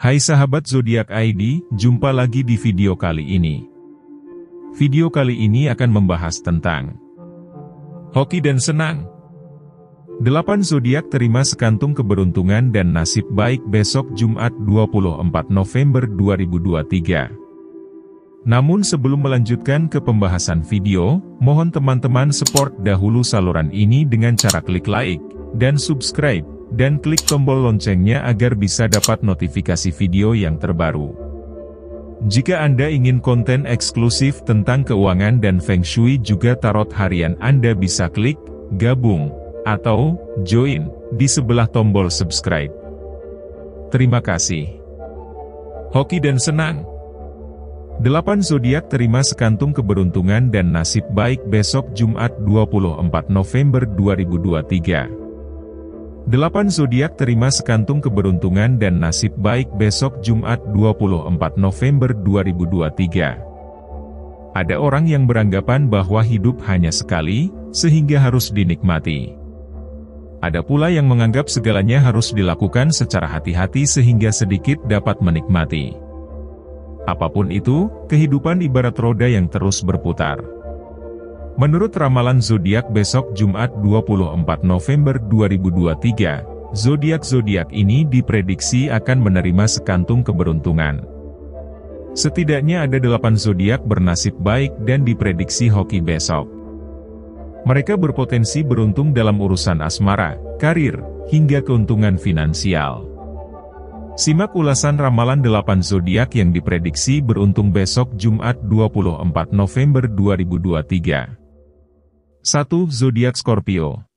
Hai sahabat zodiak ID, jumpa lagi di video kali ini. Video kali ini akan membahas tentang hoki dan senang. Delapan zodiak terima sekantung keberuntungan dan nasib baik besok Jumat 24 November 2023. Namun sebelum melanjutkan ke pembahasan video, mohon teman-teman support dahulu saluran ini dengan cara klik like dan subscribe dan klik tombol loncengnya agar bisa dapat notifikasi video yang terbaru. Jika Anda ingin konten eksklusif tentang keuangan dan Feng Shui juga tarot harian Anda bisa klik, gabung, atau join, di sebelah tombol subscribe. Terima kasih. Hoki dan senang. 8 zodiak terima sekantung keberuntungan dan nasib baik besok Jumat 24 November 2023. 8 zodiak terima sekantung keberuntungan dan nasib baik besok Jumat 24 November 2023. Ada orang yang beranggapan bahwa hidup hanya sekali, sehingga harus dinikmati. Ada pula yang menganggap segalanya harus dilakukan secara hati-hati sehingga sedikit dapat menikmati. Apapun itu, kehidupan ibarat roda yang terus berputar. Menurut ramalan zodiak besok Jumat 24 November 2023, zodiak-zodiak ini diprediksi akan menerima sekantung keberuntungan. Setidaknya ada 8 zodiak bernasib baik dan diprediksi hoki besok. Mereka berpotensi beruntung dalam urusan asmara, karir, hingga keuntungan finansial. Simak ulasan ramalan 8 zodiak yang diprediksi beruntung besok Jumat 24 November 2023. 1. Zodiak Scorpio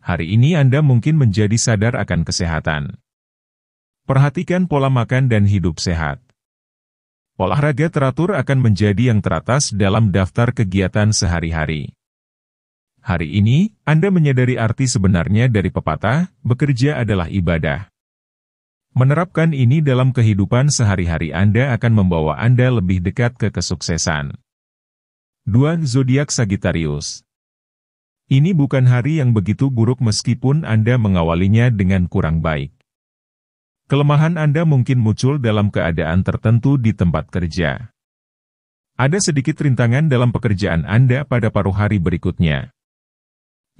Hari ini Anda mungkin menjadi sadar akan kesehatan. Perhatikan pola makan dan hidup sehat. Olahraga teratur akan menjadi yang teratas dalam daftar kegiatan sehari-hari. Hari ini, Anda menyadari arti sebenarnya dari pepatah, bekerja adalah ibadah. Menerapkan ini dalam kehidupan sehari-hari Anda akan membawa Anda lebih dekat ke kesuksesan. Duan Zodiak Sagittarius. Ini bukan hari yang begitu buruk meskipun Anda mengawalinya dengan kurang baik. Kelemahan Anda mungkin muncul dalam keadaan tertentu di tempat kerja. Ada sedikit rintangan dalam pekerjaan Anda pada paruh hari berikutnya.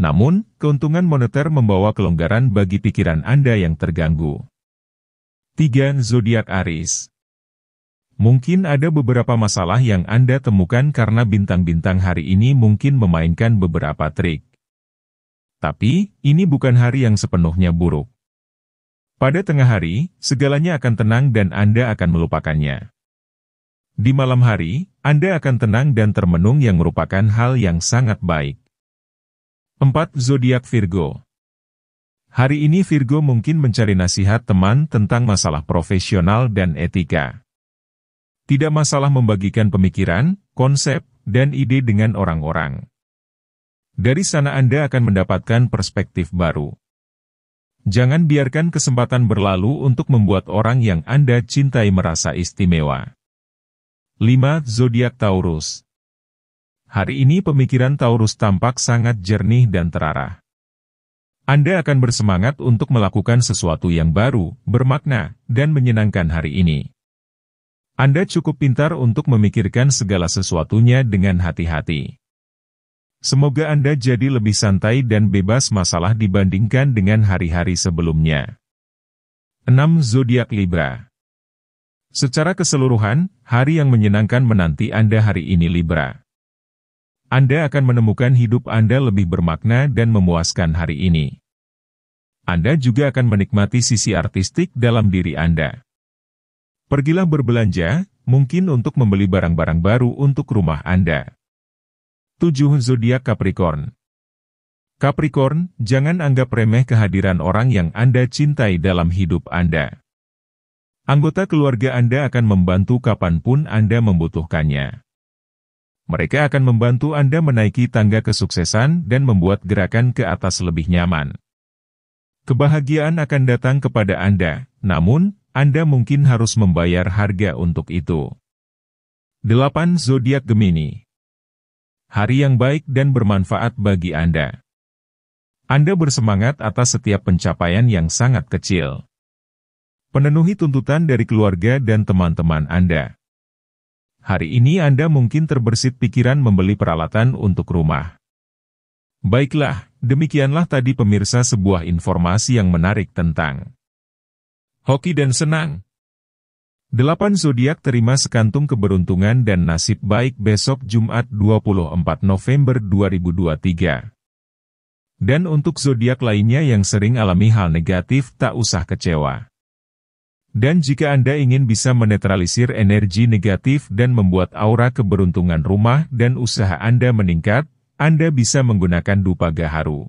Namun, keuntungan moneter membawa kelonggaran bagi pikiran Anda yang terganggu. Tiga Zodiak Aries Mungkin ada beberapa masalah yang Anda temukan karena bintang-bintang hari ini mungkin memainkan beberapa trik. Tapi, ini bukan hari yang sepenuhnya buruk. Pada tengah hari, segalanya akan tenang dan Anda akan melupakannya. Di malam hari, Anda akan tenang dan termenung yang merupakan hal yang sangat baik. 4. Zodiak Virgo Hari ini Virgo mungkin mencari nasihat teman tentang masalah profesional dan etika. Tidak masalah membagikan pemikiran, konsep, dan ide dengan orang-orang. Dari sana Anda akan mendapatkan perspektif baru. Jangan biarkan kesempatan berlalu untuk membuat orang yang Anda cintai merasa istimewa. 5. Zodiak Taurus Hari ini pemikiran Taurus tampak sangat jernih dan terarah. Anda akan bersemangat untuk melakukan sesuatu yang baru, bermakna, dan menyenangkan hari ini. Anda cukup pintar untuk memikirkan segala sesuatunya dengan hati-hati. Semoga Anda jadi lebih santai dan bebas masalah dibandingkan dengan hari-hari sebelumnya. 6. Zodiak Libra Secara keseluruhan, hari yang menyenangkan menanti Anda hari ini Libra. Anda akan menemukan hidup Anda lebih bermakna dan memuaskan hari ini. Anda juga akan menikmati sisi artistik dalam diri Anda. Pergilah berbelanja, mungkin untuk membeli barang-barang baru untuk rumah Anda. 7. Zodiak Capricorn Capricorn, jangan anggap remeh kehadiran orang yang Anda cintai dalam hidup Anda. Anggota keluarga Anda akan membantu kapanpun Anda membutuhkannya. Mereka akan membantu Anda menaiki tangga kesuksesan dan membuat gerakan ke atas lebih nyaman. Kebahagiaan akan datang kepada Anda, namun, anda mungkin harus membayar harga untuk itu. 8. Zodiak Gemini Hari yang baik dan bermanfaat bagi Anda. Anda bersemangat atas setiap pencapaian yang sangat kecil. Penenuhi tuntutan dari keluarga dan teman-teman Anda. Hari ini Anda mungkin terbersit pikiran membeli peralatan untuk rumah. Baiklah, demikianlah tadi pemirsa sebuah informasi yang menarik tentang hoki dan senang. Delapan zodiak terima sekantung keberuntungan dan nasib baik besok Jumat 24 November 2023. Dan untuk zodiak lainnya yang sering alami hal negatif tak usah kecewa. Dan jika Anda ingin bisa menetralisir energi negatif dan membuat aura keberuntungan rumah dan usaha Anda meningkat, Anda bisa menggunakan dupa gaharu.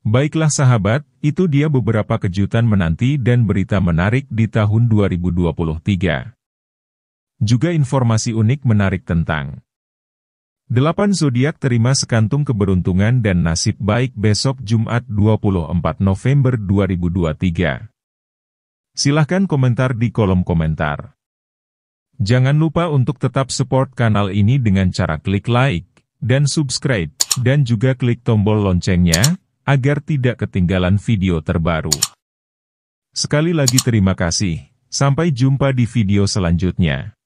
Baiklah sahabat, itu dia beberapa kejutan menanti dan berita menarik di tahun 2023. Juga informasi unik menarik tentang 8 zodiak terima sekantung keberuntungan dan nasib baik besok Jumat 24 November 2023. Silahkan komentar di kolom komentar. Jangan lupa untuk tetap support kanal ini dengan cara klik like, dan subscribe, dan juga klik tombol loncengnya, agar tidak ketinggalan video terbaru. Sekali lagi terima kasih, sampai jumpa di video selanjutnya.